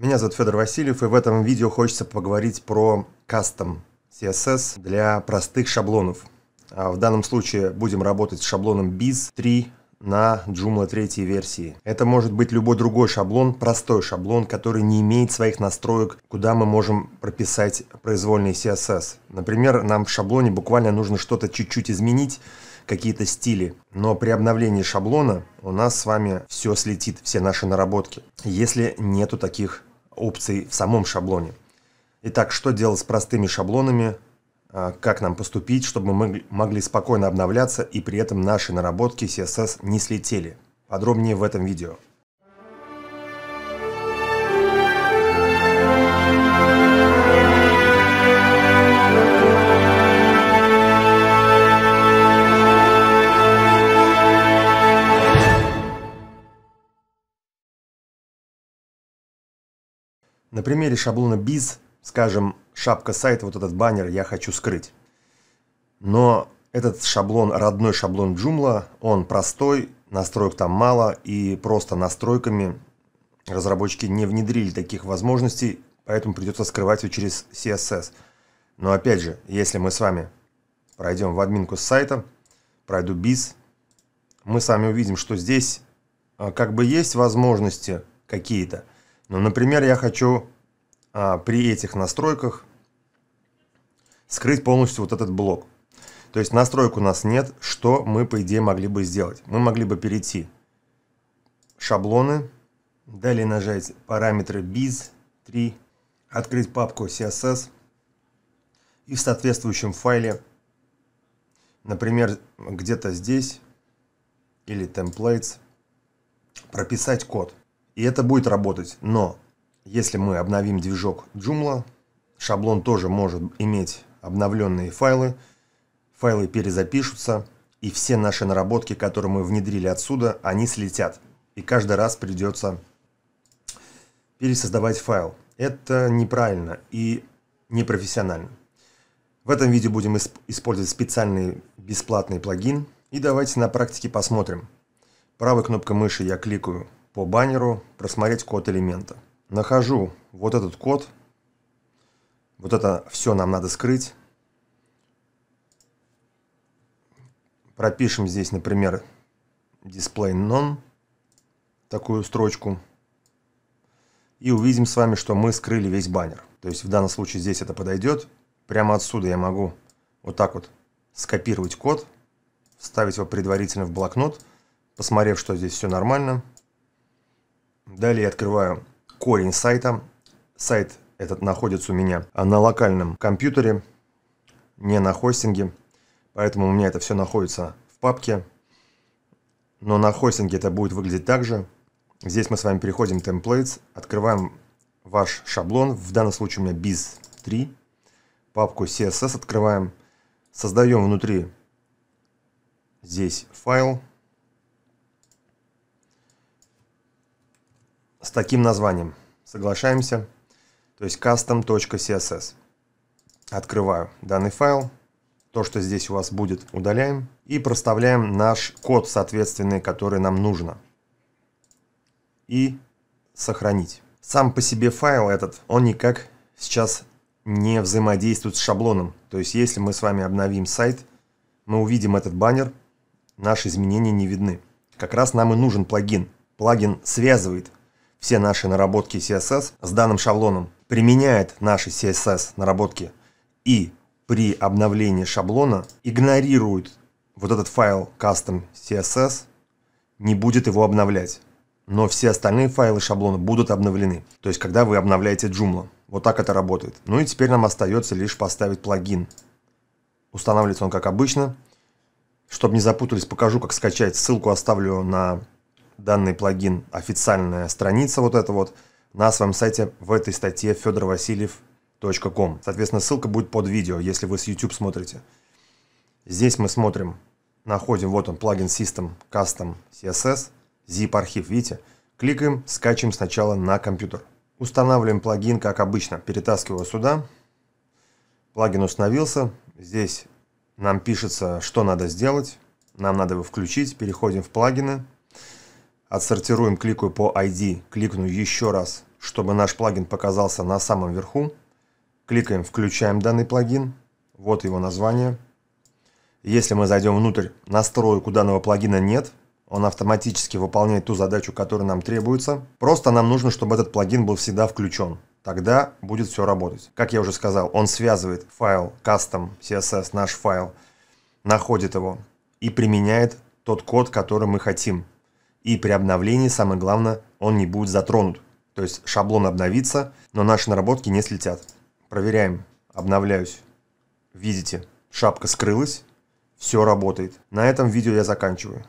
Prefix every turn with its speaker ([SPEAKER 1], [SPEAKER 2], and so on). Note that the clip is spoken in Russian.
[SPEAKER 1] Меня зовут Федор Васильев, и в этом видео хочется поговорить про кастом CSS для простых шаблонов. А в данном случае будем работать с шаблоном Biz 3 на Joomla 3 версии. Это может быть любой другой шаблон, простой шаблон, который не имеет своих настроек, куда мы можем прописать произвольный CSS. Например, нам в шаблоне буквально нужно что-то чуть-чуть изменить, какие-то стили. Но при обновлении шаблона у нас с вами все слетит, все наши наработки, если нету таких опций в самом шаблоне. Итак, что делать с простыми шаблонами, а, как нам поступить, чтобы мы могли спокойно обновляться и при этом наши наработки CSS не слетели. Подробнее в этом видео. На примере шаблона Biz, скажем, шапка сайта, вот этот баннер я хочу скрыть. Но этот шаблон, родной шаблон Joomla, он простой, настроек там мало, и просто настройками разработчики не внедрили таких возможностей, поэтому придется скрывать все через CSS. Но опять же, если мы с вами пройдем в админку с сайта, пройду biz, мы с вами увидим, что здесь а, как бы есть возможности какие-то – ну, например, я хочу а, при этих настройках скрыть полностью вот этот блок. То есть настроек у нас нет, что мы, по идее, могли бы сделать. Мы могли бы перейти шаблоны, далее нажать параметры biz 3, открыть папку CSS и в соответствующем файле, например, где-то здесь или templates, прописать код. И это будет работать. Но если мы обновим движок Joomla, шаблон тоже может иметь обновленные файлы, файлы перезапишутся, и все наши наработки, которые мы внедрили отсюда, они слетят. И каждый раз придется пересоздавать файл. Это неправильно и непрофессионально. В этом видео будем использовать специальный бесплатный плагин. И давайте на практике посмотрим. Правой кнопкой мыши я кликаю по баннеру просмотреть код элемента. Нахожу вот этот код. Вот это все нам надо скрыть. Пропишем здесь, например, display none, такую строчку. И увидим с вами, что мы скрыли весь баннер. То есть в данном случае здесь это подойдет. Прямо отсюда я могу вот так вот скопировать код, вставить его предварительно в блокнот, посмотрев, что здесь все нормально, Далее открываю корень сайта. Сайт этот находится у меня на локальном компьютере, не на хостинге. Поэтому у меня это все находится в папке. Но на хостинге это будет выглядеть так же. Здесь мы с вами переходим в Templates, открываем ваш шаблон. В данном случае у меня biz 3 Папку CSS открываем. Создаем внутри здесь файл. с таким названием. Соглашаемся. То есть custom.css. Открываю данный файл. То, что здесь у вас будет, удаляем. И проставляем наш код, соответственный, который нам нужно. И сохранить. Сам по себе файл этот, он никак сейчас не взаимодействует с шаблоном. То есть если мы с вами обновим сайт, мы увидим этот баннер, наши изменения не видны. Как раз нам и нужен плагин. Плагин связывает все наши наработки CSS с данным шаблоном, применяет наши CSS наработки и при обновлении шаблона игнорирует вот этот файл custom CSS, не будет его обновлять. Но все остальные файлы шаблона будут обновлены. То есть, когда вы обновляете Joomla. Вот так это работает. Ну и теперь нам остается лишь поставить плагин. Устанавливается он как обычно. Чтобы не запутались, покажу, как скачать. Ссылку оставлю на данный плагин, официальная страница вот эта вот, на своем сайте в этой статье fedorvasильев.com. Соответственно, ссылка будет под видео, если вы с YouTube смотрите. Здесь мы смотрим, находим, вот он, плагин System Custom CSS, zip-архив, видите? Кликаем, скачиваем сначала на компьютер. Устанавливаем плагин, как обычно, перетаскиваю сюда. Плагин установился, здесь нам пишется, что надо сделать. Нам надо его включить, переходим в плагины, Отсортируем, кликаю по ID, кликну еще раз, чтобы наш плагин показался на самом верху. Кликаем, включаем данный плагин. Вот его название. Если мы зайдем внутрь, настройку, данного плагина нет. Он автоматически выполняет ту задачу, которая нам требуется. Просто нам нужно, чтобы этот плагин был всегда включен. Тогда будет все работать. Как я уже сказал, он связывает файл custom CSS, наш файл, находит его и применяет тот код, который мы хотим и при обновлении, самое главное, он не будет затронут. То есть шаблон обновится, но наши наработки не слетят. Проверяем. Обновляюсь. Видите, шапка скрылась, все работает. На этом видео я заканчиваю.